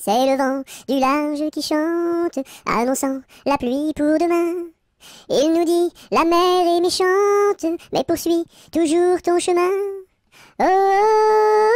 C'est le vent du large qui chante, annonçant la pluie pour demain. Il nous dit, la mer est méchante, mais poursuis toujours ton chemin. Oh, oh, oh.